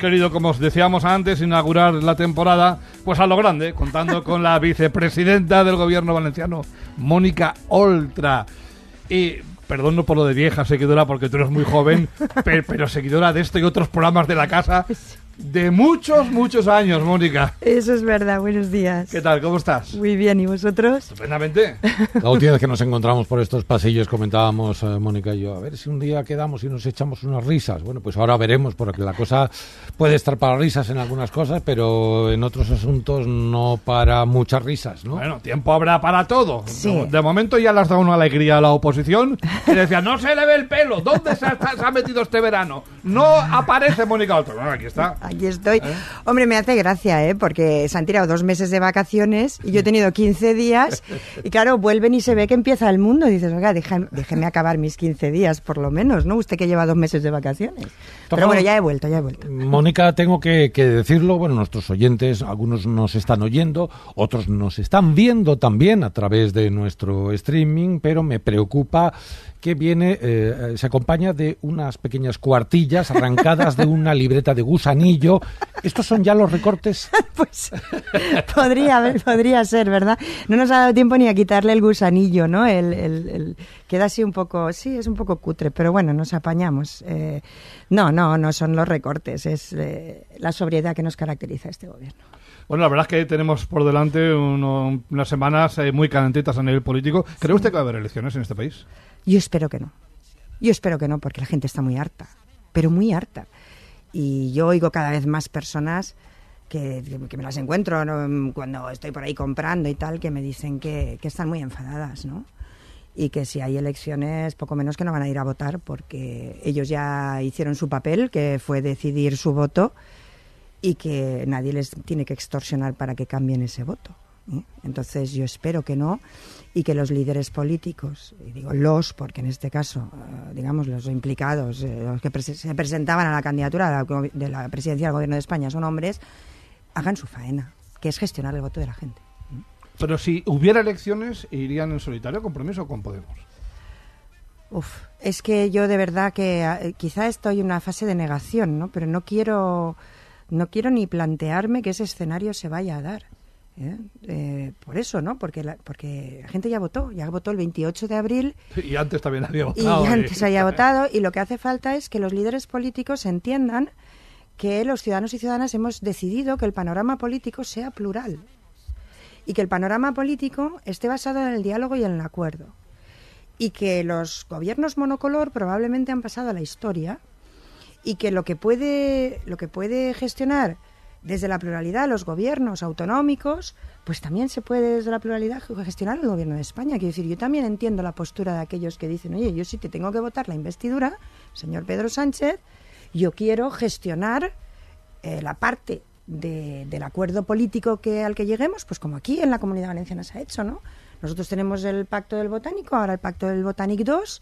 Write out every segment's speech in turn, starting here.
querido, como os decíamos antes, inaugurar la temporada pues a lo grande, contando con la vicepresidenta del gobierno valenciano, Mónica Oltra. Y perdón no por lo de vieja seguidora, porque tú eres muy joven, pero, seguidora de esto y otros programas de la casa, de muchos, muchos años, Mónica. Eso es verdad, buenos días. ¿Qué tal? ¿Cómo estás? Muy bien, ¿y vosotros? Estupendamente. La última vez que nos encontramos por estos pasillos comentábamos, eh, Mónica y yo, a ver si un día quedamos y nos echamos unas risas. Bueno, pues ahora veremos, porque la cosa puede estar para risas en algunas cosas, pero en otros asuntos no para muchas risas, ¿no? Bueno, tiempo habrá para todo. De momento ya le has dado una alegría a la oposición que decía, no se le ve el pelo, ¿dónde se ha, metido este verano? No aparece Mónica Otro. Bueno, aquí está aquí estoy. ¿Eh? Hombre, me hace gracia, ¿eh? Porque se han tirado dos meses de vacaciones y yo he tenido 15 días y claro, vuelven y se ve que empieza el mundo. dices, oiga, déjeme acabar mis 15 días por lo menos, ¿no? Usted que lleva dos meses de vacaciones. Pero bueno, ya he vuelto, ya he vuelto. Mónica, tengo que, decirlo, bueno, nuestros oyentes, algunos nos están oyendo, otros nos están viendo también a través de nuestro streaming, pero me preocupa que viene, eh, eh, se acompaña de unas pequeñas cuartillas arrancadas de una libreta de gusaní yo. ¿Estos son ya los recortes? pues podría, podría ser, ¿verdad? No nos ha dado tiempo ni a quitarle el gusanillo, ¿no? El, queda así un poco, sí, es un poco cutre, pero bueno, nos apañamos. Eh, no, no, no son los recortes, es eh, la sobriedad que nos caracteriza este gobierno. Bueno, la verdad es que tenemos por delante unas semanas eh, muy calentitas a nivel político. ¿Cree usted que va a haber elecciones en este país? Yo espero que no. Yo espero que no, porque la gente está muy harta, pero muy harta. Y yo oigo cada vez más personas que, me las encuentro cuando estoy por ahí comprando y tal, que me dicen que, que, están muy enfadadas, ¿no? Y que si hay elecciones, poco menos que no van a ir a votar porque ellos ya hicieron su papel, que fue decidir su voto, y que nadie les tiene que extorsionar para que cambien ese voto. ¿eh? Entonces yo espero que no y que los líderes políticos, y digo los porque en este caso, eh, digamos, los implicados, eh, los que se presentaban a la candidatura de la presidencia del Gobierno de España son hombres, hagan su faena, que es gestionar el voto de la gente. Pero si hubiera elecciones, ¿irían en solitario, compromiso con Podemos? Uf, es que yo de verdad que quizá estoy en una fase de negación, ¿no? Pero no quiero, no quiero ni plantearme que ese escenario se vaya a dar. ¿eh? Eh, por eso, ¿no? Porque la, porque la gente ya votó, ya votó el 28 de abril. Y antes también había votado. Y antes había votado, y lo que hace falta es que los líderes políticos entiendan que los ciudadanos y ciudadanas hemos decidido que el panorama político sea plural y que el panorama político esté basado en el diálogo y en el acuerdo. Y que los gobiernos monocolor probablemente han pasado a la historia y que lo que puede, lo que puede gestionar desde la pluralidad los gobiernos autonómicos, pues también se puede desde la pluralidad gestionar el gobierno de España. Quiero decir, yo también entiendo la postura de aquellos que dicen, oye, yo sí te tengo que votar la investidura, señor Pedro Sánchez, yo quiero gestionar eh, la parte del acuerdo político que, al que lleguemos, pues como aquí en la Comunidad Valenciana se ha hecho, ¿no? Nosotros tenemos el Pacto del Botánico, ahora el Pacto del Botánico 2,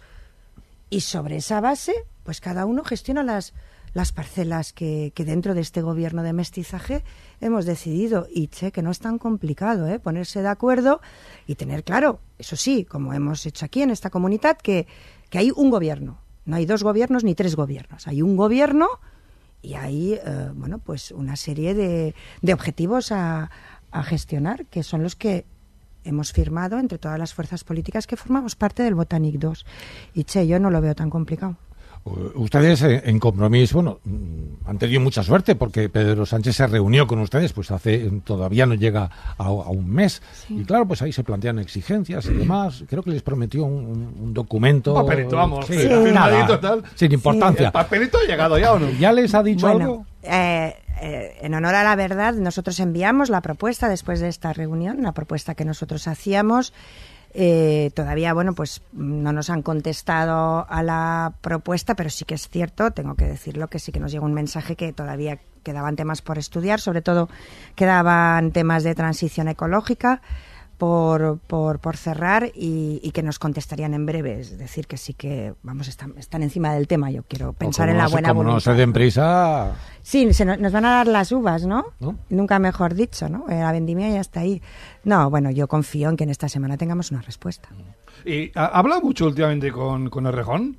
y sobre esa base, pues cada uno gestiona las las parcelas que, dentro de este gobierno de mestizaje hemos decidido. Y che, que no es tan complicado ¿eh? ponerse de acuerdo y tener claro, eso sí, como hemos hecho aquí en esta comunidad, que, hay un gobierno. No hay dos gobiernos ni tres gobiernos. Hay un gobierno y hay eh, bueno, pues una serie de, de objetivos a, a gestionar que son los que hemos firmado entre todas las fuerzas políticas que formamos parte del Botanic 2. Y che, yo no lo veo tan complicado. Eh, ustedes eh, en compromiso, bueno, mm, han tenido mucha suerte porque Pedro Sánchez se reunió con ustedes, pues hace eh, todavía no llega a, un mes. Y claro, pues ahí se plantean exigencias y demás. Creo que les prometió un, documento. papelito, tal. Sin importancia. papelito ha llegado ya o no? ¿Ya les ha dicho algo? en honor a la verdad, nosotros enviamos la propuesta después de esta reunión, la propuesta que nosotros hacíamos. Eh, todavía, bueno, pues no nos han contestado a la propuesta, pero sí que es cierto, tengo que decirlo, que sí que nos llegó un mensaje que todavía quedaban temas por estudiar, sobre todo quedaban temas de transición ecológica, por, por, por cerrar y, que nos contestarían en breve. Es decir, que sí que, vamos, están, están encima del tema. Yo quiero pensar en la buena como no se den prisa... Sí, nos, van a dar las uvas, ¿no? Nunca mejor dicho, ¿no? Eh, la vendimia ya está ahí. No, bueno, yo confío en que en esta semana tengamos una respuesta. ¿Y hablado mucho últimamente con, con rejón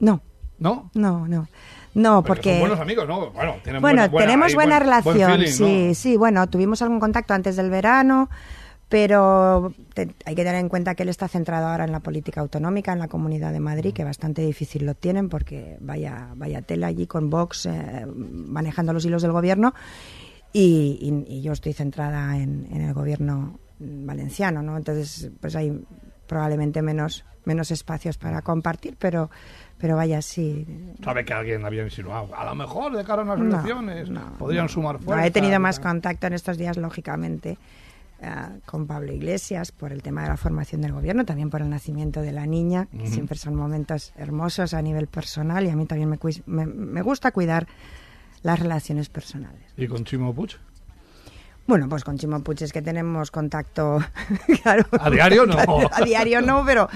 No. ¿No? No, no. No, porque. buenos amigos, ¿no? Bueno, tenemos buena, relación. sí, sí, bueno, tuvimos algún contacto antes del verano pero hay que tener en cuenta que él está centrado ahora en la política autonómica, en la Comunidad de Madrid, que bastante difícil lo tienen porque vaya, vaya tela allí con Vox eh, manejando los hilos del gobierno y, yo estoy centrada en, el gobierno valenciano, ¿no? Entonces, pues hay probablemente menos, espacios para compartir, pero, pero vaya, sí. Sabe que alguien había insinuado. A lo mejor de cara a unas podrían sumar fuerzas. he tenido más contacto en estos días, lógicamente eh, con Pablo Iglesias por el tema de la formación del gobierno, también por el nacimiento de la niña, que siempre son momentos hermosos a nivel personal y a mí también me, me, gusta cuidar las relaciones personales. ¿Y con Chimo Bueno, pues con Chimo es que tenemos contacto, A diario no. a diario no, pero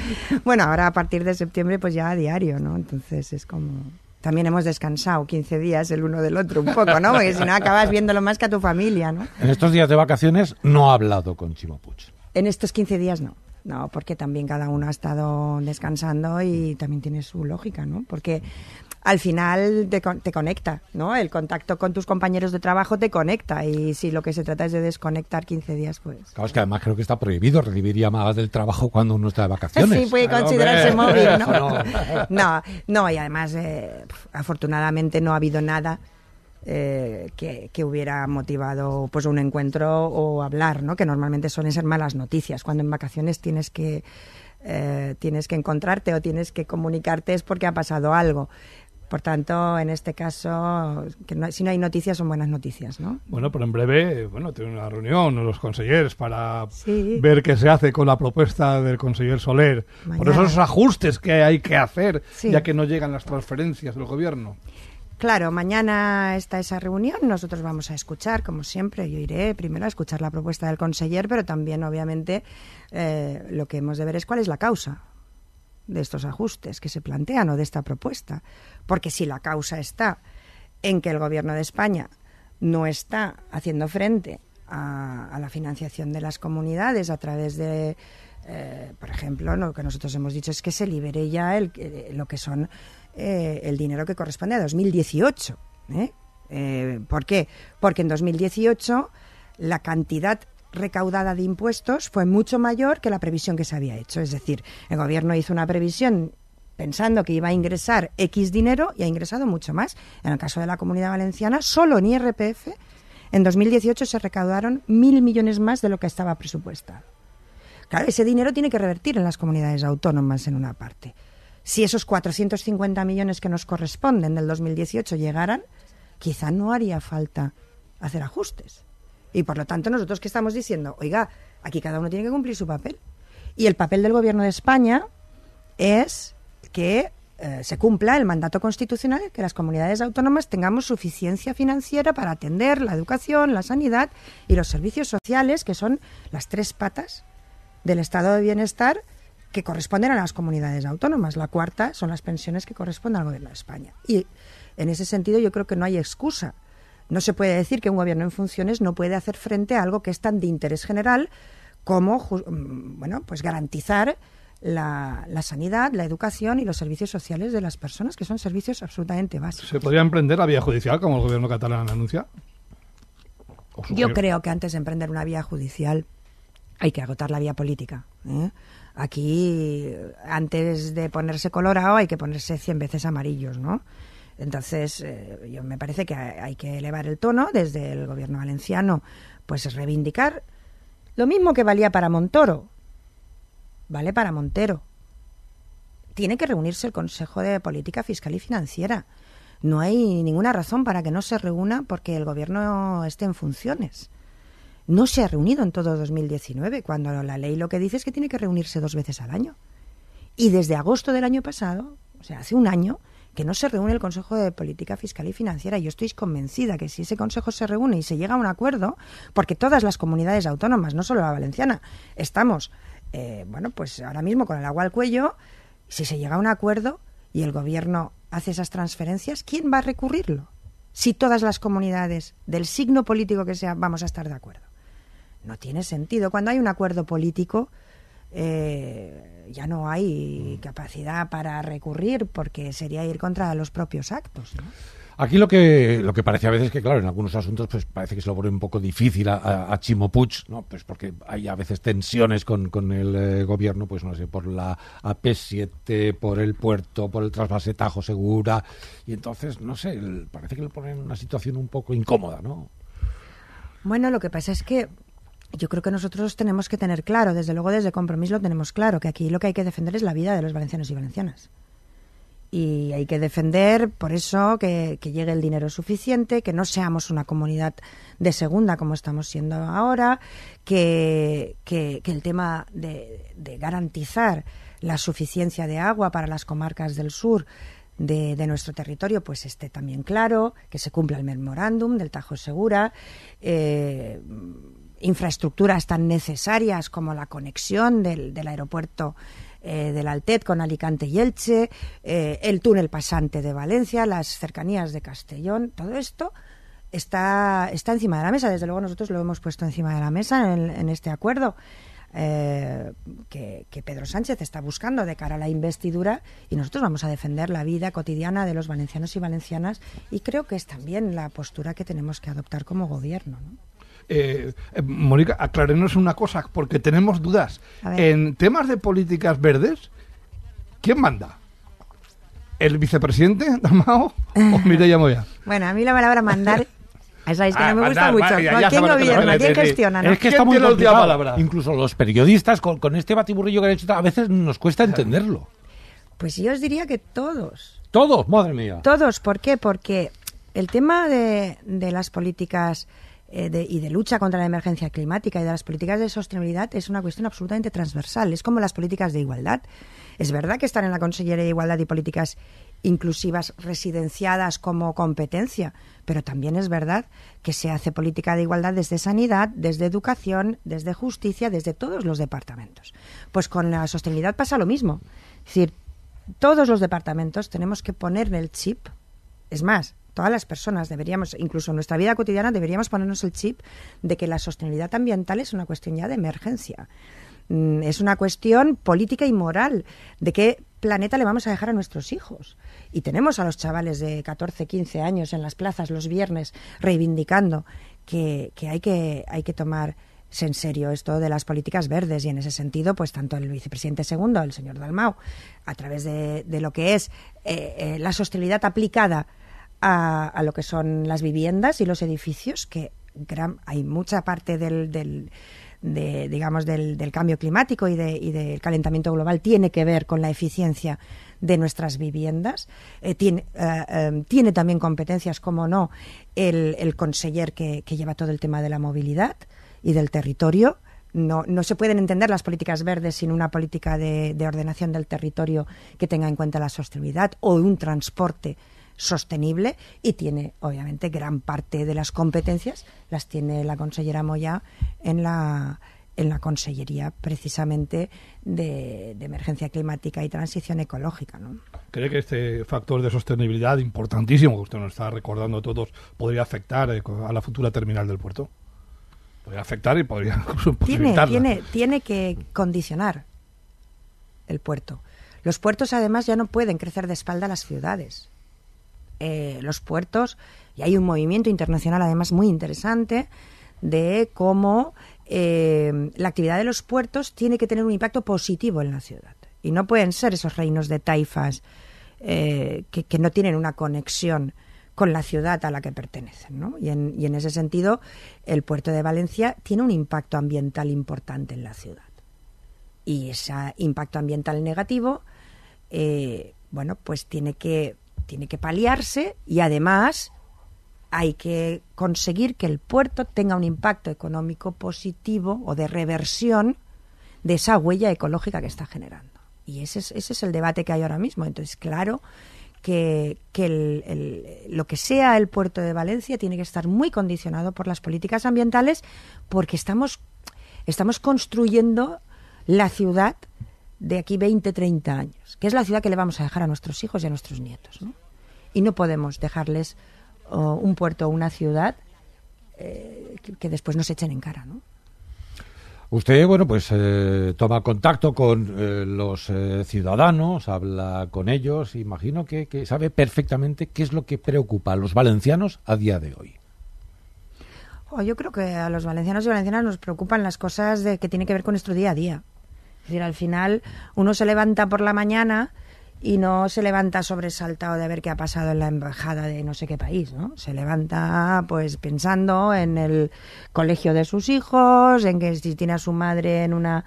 bueno, ahora a partir de septiembre pues ya a diario, ¿no? Entonces es como también hemos descansado 15 días el uno del otro un poco, ¿no? Porque si no acabas viéndolo más que a tu familia, ¿no? En estos días de vacaciones no ha hablado con Chimapuch. En estos 15 días no. No, porque también cada uno ha estado descansando y también tiene su lógica, ¿no? Porque al final te, te, conecta, ¿no? El contacto con tus compañeros de trabajo te conecta y si lo que se trata es de desconectar 15 días, pues... Claro, es que además creo que está prohibido recibir llamadas del trabajo cuando uno está de vacaciones. Sí, puede considerarse móvil, ¿no? ¿no? No, y además eh, afortunadamente no ha habido nada... Eh, que, que, hubiera motivado pues un encuentro o hablar, ¿no? Que normalmente suelen ser malas noticias. Cuando en vacaciones tienes que eh, tienes que encontrarte o tienes que comunicarte es porque ha pasado algo. Por tanto, en este caso, que si no hay noticias, son buenas noticias, ¿no? Bueno, pero en breve, bueno, tienen una reunión los consejeros para ver qué se hace con la propuesta del conseller Soler. Por esos ajustes que hay que hacer, ya que no llegan las transferencias del gobierno. Claro, mañana está esa reunión. Nosotros vamos a escuchar, como siempre, yo iré primero a escuchar la propuesta del conseller, pero también, obviamente, eh, lo que hemos de ver es cuál es la causa de estos ajustes que se plantean o de esta propuesta. Porque si la causa está en que el Gobierno de España no está haciendo frente a, la financiación de las comunidades a través de, eh, por ejemplo, lo que nosotros hemos dicho es que se libere ya el, eh, lo que son eh, el dinero que corresponde a 2018. ¿Por qué? Porque en 2018 la cantidad recaudada de impuestos fue mucho mayor que la previsión que se había hecho. Es decir, el Gobierno hizo una previsión pensando que iba a ingresar X dinero y ha ingresado mucho más. En el caso de la Comunidad Valenciana, solo en IRPF, en 2018 se recaudaron mil millones más de lo que estaba presupuestado. Claro, ese dinero tiene que revertir en las comunidades autónomas en una parte. Si esos 450 millones que nos corresponden del 2018 llegaran, quizá no haría falta hacer ajustes. Y por lo tanto, nosotros que estamos diciendo, oiga, aquí cada uno tiene que cumplir su papel. Y el papel del Gobierno de España es que eh, se cumpla el mandato constitucional que las comunidades autónomas tengamos suficiencia financiera para atender la educación, la sanidad y los servicios sociales, que son las tres patas del estado de bienestar que corresponden a las comunidades autónomas. La cuarta son las pensiones que corresponden al Gobierno de España. Y en ese sentido yo creo que no hay excusa no se puede decir que un gobierno en funciones no puede hacer frente a algo que es tan de interés general como mm, bueno, pues garantizar la, sanidad, la educación y los servicios sociales de las personas, que son servicios absolutamente básicos. ¿Se podría emprender la vía judicial, como el gobierno catalán anuncia? Yo creo que antes de emprender una vía judicial hay que agotar la vía política. ¿eh? Aquí, eh, antes de ponerse colorado, hay que ponerse 100 veces amarillos, ¿no? Entonces, eh, yo me parece que hay que elevar el tono desde el gobierno valenciano, pues reivindicar lo mismo que valía para Montoro, vale para Montero. Tiene que reunirse el Consejo de Política Fiscal y Financiera. No hay ninguna razón para que no se reúna porque el gobierno esté en funciones. No se ha reunido en todo 2019, cuando la ley lo que dice es que tiene que reunirse dos veces al año. Y desde agosto del año pasado, o sea, hace un año, que no se reúne el Consejo de Política Fiscal y Financiera. Yo estoy convencida que si ese Consejo se reúne y se llega a un acuerdo, porque todas las comunidades autónomas, no solo la valenciana, estamos, eh, bueno, pues ahora mismo con el agua al cuello, si se llega a un acuerdo y el Gobierno hace esas transferencias, ¿quién va a recurrirlo? Si todas las comunidades del signo político que sea vamos a estar de acuerdo. No tiene sentido. Cuando hay un acuerdo político, eh, ya no hay mm. capacidad para recurrir porque sería ir contra los propios actos. Aquí lo que, lo que parece a veces que, claro, en algunos asuntos pues parece que se lo pone un poco difícil a, a, Chimo Puig, ¿no? Pues porque hay a veces tensiones con, con el eh, gobierno, pues no sé, por la AP7, por el puerto, por el trasvase Tajo Segura, y entonces, no sé, parece que lo ponen en una situación un poco incómoda, ¿no? Bueno, lo que pasa es que yo creo que nosotros tenemos que tener claro, desde luego desde compromiso lo tenemos claro, que aquí lo que hay que defender es la vida de los valencianos y valencianas. Y hay que defender, por eso, que, llegue el dinero suficiente, que no seamos una comunidad de segunda como estamos siendo ahora, que, el tema de, garantizar la suficiencia de agua para las comarcas del sur de, nuestro territorio, pues esté también claro, que se cumpla el memorándum del Tajo Segura. Eh, infraestructuras tan necesarias como la conexión del, aeropuerto eh, del Altet con Alicante y Elche, eh, el túnel pasante de Valencia, las cercanías de Castellón, todo esto está, está encima de la mesa. Desde luego nosotros lo hemos puesto encima de la mesa en, este acuerdo. Eh, que, que, Pedro Sánchez está buscando de cara a la investidura y nosotros vamos a defender la vida cotidiana de los valencianos y valencianas y creo que es también la postura que tenemos que adoptar como gobierno. ¿no? Eh, eh, Mónica, aclárenos una cosa, porque tenemos dudas. En temas de políticas verdes, ¿quién manda? ¿El vicepresidente, Damao, o Mireia Moya? bueno, a mí la palabra mandar Sabéis que ah, no me gusta mucho. ¿Quién gobierna? ¿Quién es, gestiona? Es, que está Incluso los periodistas, con, este batiburrillo que han hecho, a veces nos cuesta entenderlo. Pues yo os diría que todos. ¿Todos? Madre mía. Todos. ¿Por qué? Porque el tema de, de las políticas eh, de, y de lucha contra la emergencia climática y de las políticas de sostenibilidad es una cuestión absolutamente transversal. Es como las políticas de igualdad. Es verdad que están en la Consellería de Igualdad y Políticas inclusivas residenciadas como competencia, pero también es verdad que se hace política de igualdad desde sanidad, desde educación, desde justicia, desde todos los departamentos. Pues con la sostenibilidad pasa lo mismo. Es decir, todos los departamentos tenemos que ponerle el chip. Es más, todas las personas deberíamos, incluso en nuestra vida cotidiana, deberíamos ponernos el chip de que la sostenibilidad ambiental es una cuestión ya de emergencia. Mm, es una cuestión política y moral de qué planeta le vamos a dejar a nuestros hijos. Y tenemos a los chavales de 14, 15 años en las plazas los viernes reivindicando que, que hay, que hay que tomar en serio esto de las políticas verdes y en ese sentido, pues tanto el vicepresidente segundo, el señor Dalmau, a través de, lo que es eh, eh, la sostenibilidad aplicada a, lo que son las viviendas y los edificios, que hay mucha parte del, digamos, del, cambio climático y, del calentamiento global tiene que ver con la eficiencia de nuestras viviendas. Eh, eh, em, tiene, también competencias, como no, el, conseller que, lleva todo el tema de la movilidad y del territorio. No, se pueden entender las políticas verdes sin una política de ordenación del territorio que tenga en cuenta la sostenibilidad o un transporte sostenible y tiene, obviamente, gran parte de las competencias, las tiene la consellera Moya en la, en la Consellería precisamente de, Emergencia Climática y Transición Ecológica. ¿no? ¿Cree que este factor de sostenibilidad importantísimo que usted nos está recordando a todos podría afectar eh, a la futura terminal del puerto? Podría afectar y podría incluso tiene, tiene, tiene que condicionar el puerto. Los puertos además ya no pueden crecer de espalda a las ciudades. Eh, los puertos y hay un movimiento internacional además muy interesante de cómo eh, la actividad de los puertos tiene que tener un impacto positivo en la ciudad. Y no pueden ser esos reinos de taifas eh, que, no tienen una conexión con la ciudad a la que pertenecen. Y, en, ese sentido, el puerto de Valencia tiene un impacto ambiental importante en la ciudad. Y ese impacto ambiental negativo, bueno, pues tiene que tiene que paliarse y además hay que conseguir que el puerto tenga un impacto económico positivo o de reversión de esa huella ecológica que está generando. Y ese es, ese es el debate que hay ahora mismo. Entonces, claro que, lo que sea el puerto de Valencia tiene que estar muy condicionado por las políticas ambientales porque estamos, estamos construyendo la ciudad de aquí 20, 30 años, que es la ciudad que le vamos a dejar a nuestros hijos y a nuestros nietos. Y no podemos dejarles un puerto o una ciudad eh, que, después nos echen en cara. ¿no? Usted, bueno, pues eh, toma contacto con eh, los ciudadanos, habla con ellos, imagino que, sabe perfectamente qué es lo que preocupa a los valencianos a día de hoy. Oh, yo creo que a los valencianos y valencianas nos preocupan las cosas de, que tienen que ver con nuestro día a día decir, al final uno se levanta por la mañana y no se levanta sobresaltado de ver qué ha pasado en la embajada de no sé qué país, ¿no? Se levanta pues pensando en el colegio de sus hijos, en que si tiene a su madre en una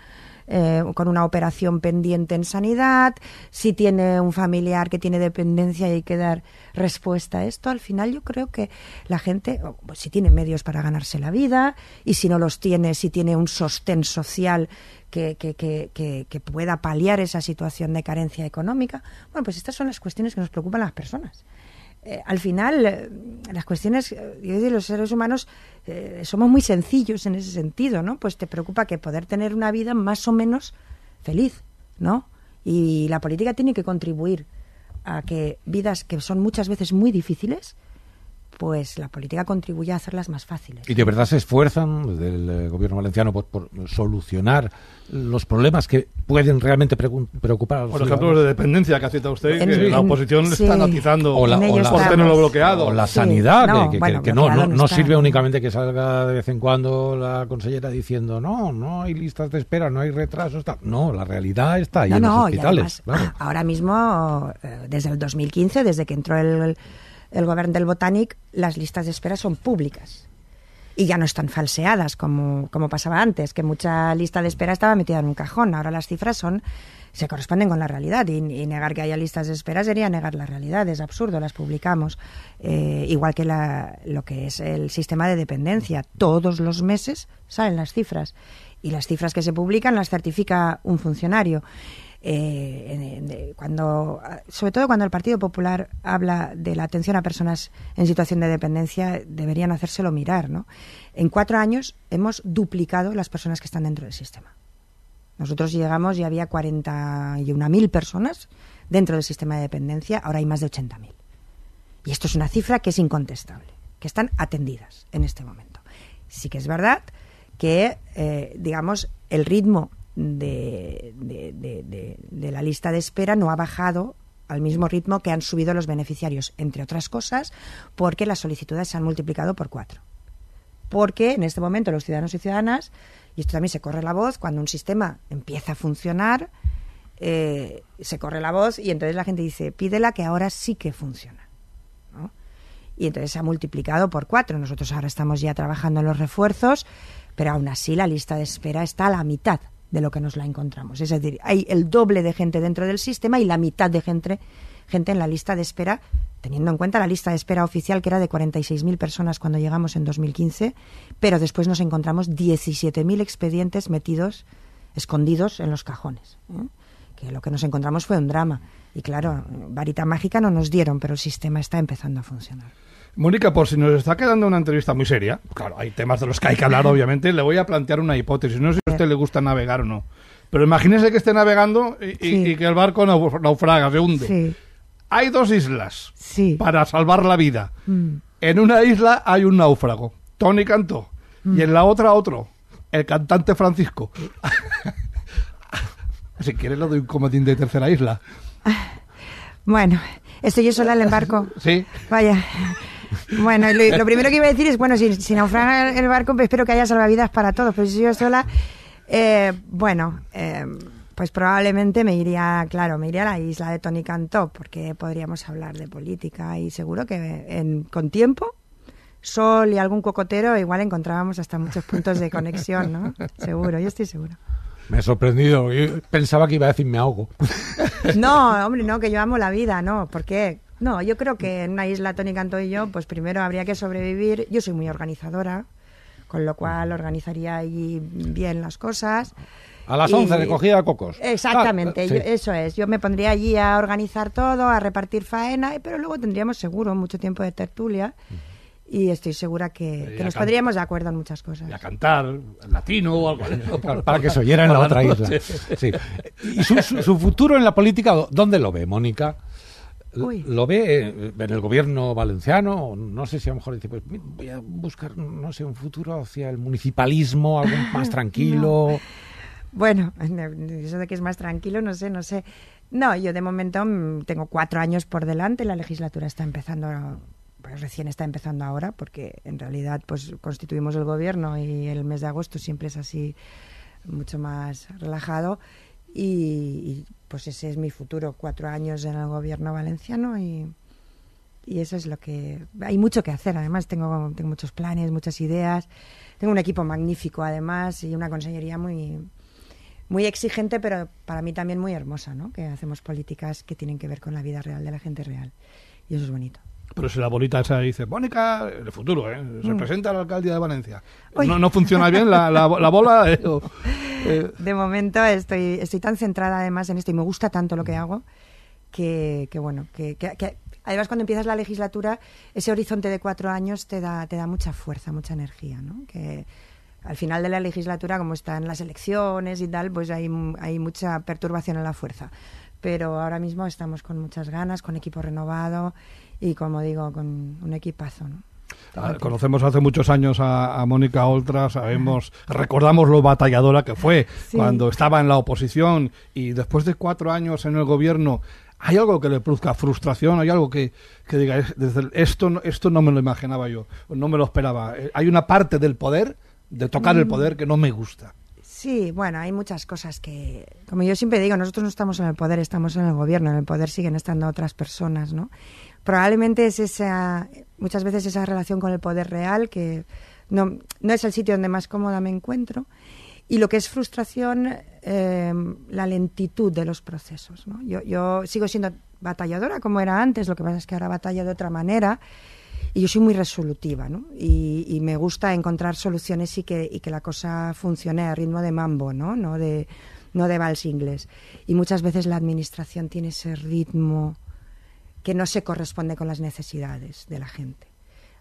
eh, con una operación pendiente en sanidad, si tiene un familiar que tiene dependencia y hay que dar respuesta a esto. Al final yo creo que la gente, pues, si tiene medios para ganarse la vida y si no los tiene, si tiene un sostén social que, que, que, que, pueda paliar esa situación de carencia económica. Bueno, pues estas son las cuestiones que nos preocupan a las personas. Eh, al final, eh, las cuestiones, eh, de los seres humanos somos muy sencillos en ese sentido, ¿no? Pues te preocupa que poder tener una vida más o menos feliz, ¿no? Y la política tiene que contribuir a que vidas que son muchas veces muy difíciles, pues la política contribuye a hacerlas más fáciles. ¿Y de verdad se esfuerzan desde pues, el eh, gobierno valenciano por, solucionar los problemas que pueden realmente preocupar a los Por ejemplo, los de dependencia que ha citado usted, que la oposición está notizando o la, bloqueado. O la sanidad, que, no, no, sirve únicamente que salga de vez en cuando la consellera diciendo no, no hay listas de espera, no hay retrasos. No, la realidad está ahí en los hospitales. Ahora mismo, eh, desde el 2015, desde que entró el el gobierno del Botanic, las listas de espera son públicas y ya no están falseadas como, pasaba antes, que mucha lista de espera estaba metida en un cajón. Ahora las cifras son se corresponden con la realidad y, negar que haya listas de espera sería negar la realidad, es absurdo, las publicamos. Eh, igual que lo que es el sistema de dependencia, todos los meses salen las cifras y las cifras que se publican las certifica un funcionario. Eh, eh, cuando, ah, sobre todo cuando el Partido Popular habla de la atención a personas en situación de dependencia, deberían hacérselo mirar, ¿no? En cuatro años hemos duplicado las personas que están dentro del sistema. Nosotros llegamos y había 41.000 personas dentro del sistema de dependencia, ahora hay más de 80.000. Y esto es una cifra que es incontestable, que están atendidas en este momento. Sí que es verdad que, eh, digamos, el ritmo de, la lista de espera no ha bajado al mismo ritmo que han subido los beneficiarios, entre otras cosas, porque las solicitudes se han multiplicado por cuatro. Porque en este momento los ciudadanos y ciudadanas, y esto también se corre la voz, cuando un sistema empieza a funcionar, eh, se corre la voz y entonces la gente dice, pídela que ahora sí que funciona. Y entonces se ha multiplicado por cuatro. Nosotros ahora estamos ya trabajando en los refuerzos, pero aún así la lista de espera está a la mitad de lo que nos la encontramos. Es decir, hay el doble de gente dentro del sistema y la mitad de gente, gente en la lista de espera, teniendo en cuenta la lista de espera oficial que era de 46.000 personas cuando llegamos en 2015, pero después nos encontramos 17.000 expedientes metidos, escondidos en los cajones. ¿eh? Que lo que nos encontramos fue un drama. Y claro, varita mágica no nos dieron, pero el sistema está empezando a funcionar. Mónica, por si nos está quedando una entrevista muy seria, claro, hay temas de los que hay que hablar, obviamente, le voy a plantear una hipótesis. No sé si a usted le gusta navegar o no, pero imagínese que esté navegando y, que el barco naufraga, se hunde. Hay dos islas sí. para salvar la vida. Mm. En una isla hay un náufrago, Tony Cantó, mm. y en la otra otro, el cantante Francisco. si quiere, lo doy un comodín de tercera isla. Ah, bueno, estoy yo sola en el barco. Sí. Vaya. Bueno, lo, primero que iba a decir es, bueno, si, si el barco, pues espero que haya salvavidas para todos, pero si yo sola, eh, bueno, eh, pues probablemente me iría, claro, me iría a la isla de Tony Cantó, porque podríamos hablar de política y seguro que en, con tiempo sol y algún cocotero, igual encontrábamos hasta muchos puntos de conexión, ¿no? Seguro, yo estoy seguro. Me he sorprendido, pensaba que iba a decirme algo. ahogo. No, hombre, no, que yo amo la vida, no, ¿por qué? No, yo creo que en una isla, Tony Canto y yo, pues primero habría que sobrevivir. Yo soy muy organizadora, con lo cual organizaría allí bien las cosas. A las 11, de recogida de cocos. Exactamente, ah, eso es. Yo me pondría allí a organizar todo, a repartir faena, pero luego tendríamos seguro mucho tiempo de tertulia. Y estoy segura que, nos pondríamos de acuerdo en muchas cosas. Y a cantar, latino o algo así. Para que se oyera en la otra isla. ¿Y su futuro en la política, dónde lo ve, Mónica? lo ve eh, en el gobierno valenciano, no sé si a lo mejor dice, pues voy a buscar, no sé, un futuro hacia el municipalismo, algo más tranquilo. Bueno, eso de que es más tranquilo, no sé, no sé. No, yo de momento mm, tengo cuatro años por delante, la legislatura está empezando pues, recién está empezando ahora, porque en realidad pues constituimos el gobierno y el mes de agosto siempre es así mucho más relajado y, pues ese es mi futuro, cuatro años en el gobierno valenciano y, eso es lo que... Hay mucho que hacer, además tengo, tengo muchos planes, muchas ideas, tengo un equipo magnífico además y una consejería muy, muy exigente, pero para mí también muy hermosa, ¿no? Que hacemos políticas que tienen que ver con la vida real de la gente real. Y eso es bonito. Pero si la bolita esa dice, Mónica, el futuro, ¿eh? se mm. presenta a la alcaldía de Valencia. No, funciona bien la, bola. Eh, eh. De momento estoy, estoy tan centrada además en esto y me gusta tanto lo que mm. hago que, que bueno, que, además cuando empiezas la legislatura, ese horizonte de cuatro años te da, mucha fuerza, mucha energía, ¿no? Que, al final de la legislatura, como están las elecciones y tal, pues hay, hay mucha perturbación en la fuerza. Pero ahora mismo estamos con muchas ganas, con equipo renovado y como digo, con un equipazo. Ah, conocemos hace muchos años a, Mónica Oltra, sabemos, recordamos lo batalladora que fue cuando estaba en la oposición y después de cuatro años en el gobierno. ¿Hay algo que le produzca frustración? ¿Hay algo que, que diga, esto, esto no me lo imaginaba yo, no me lo esperaba? Eh, hay una parte del poder, de tocar el mm. poder, que no me gusta. Sí, bueno, hay muchas cosas que, como yo siempre digo, nosotros no estamos en el poder, estamos en el gobierno, en el poder siguen estando otras personas, ¿no? Probablemente es esa, muchas veces esa relación con el poder real, que no, no es el sitio donde más cómoda me encuentro, y lo que es frustración, em, la lentitud de los procesos, ¿no? Yo, yo sigo siendo batalladora como era antes, lo que pasa es que ahora batalla de otra manera y yo soy muy resolutiva, ¿no? Y, me gusta encontrar soluciones y que, y que la cosa funcione a ritmo de mambo, ¿no? No de, no de vals inglés. Y muchas veces la administración tiene ese ritmo que no se corresponde con las necesidades de la gente.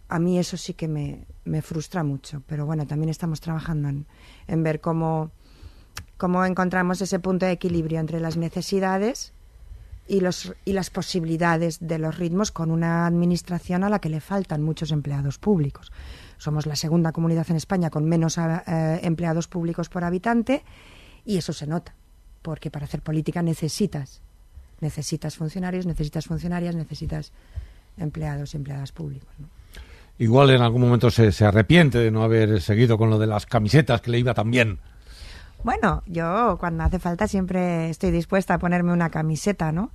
A mí eso sí que me, frustra mucho, pero bueno, también estamos trabajando en, ver cómo, cómo encontramos ese punto de equilibrio entre las necesidades y, los, y las posibilidades de los ritmos con una administración a la que le faltan muchos empleados públicos. Somos la segunda comunidad en España con menos eh, empleados públicos por habitante y eso se nota, porque para hacer política necesitas, necesitas funcionarios, necesitas funcionarias, necesitas empleados y empleadas públicos. Igual en algún momento se, se arrepiente de no haber seguido con lo de las camisetas que le iba también bien. Bueno, yo cuando hace falta siempre estoy dispuesta a ponerme una camiseta, ¿no?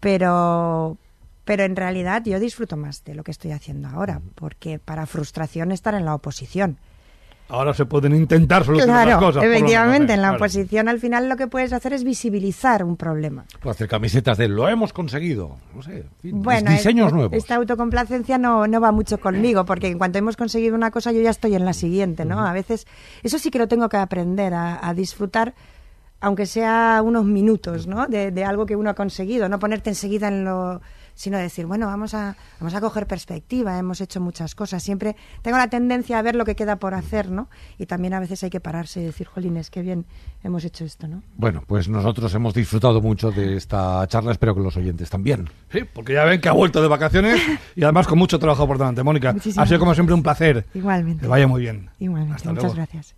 Pero, pero en realidad yo disfruto más de lo que estoy haciendo ahora, porque para frustración estar en la oposición. Ahora se pueden intentar solucionar las cosas. Efectivamente, en la oposición al final lo que puedes hacer es visibilizar un problema. Pues hacer camisetas de lo hemos conseguido. No sé, bueno, diseños nuevos. Esta autocomplacencia no, no va mucho conmigo, porque en cuanto hemos conseguido una cosa, yo ya estoy en la siguiente, ¿no? A veces, eso sí que lo tengo que aprender a, disfrutar aunque sea unos minutos, ¿no? de algo que uno ha conseguido, no ponerte enseguida en lo sino decir, bueno, vamos a, vamos a coger perspectiva, hemos hecho muchas cosas. Siempre tengo la tendencia a ver lo que queda por hacer, ¿no? Y también a veces hay que pararse y decir, jolines, qué bien hemos hecho esto, ¿no? Bueno, pues nosotros hemos disfrutado mucho de esta charla, espero que los oyentes también. Sí, porque ya ven que ha vuelto de vacaciones y además con mucho trabajo por delante, Mónica. ha sido como siempre un placer. Igualmente. Que vaya muy bien. Igualmente. muchas gracias.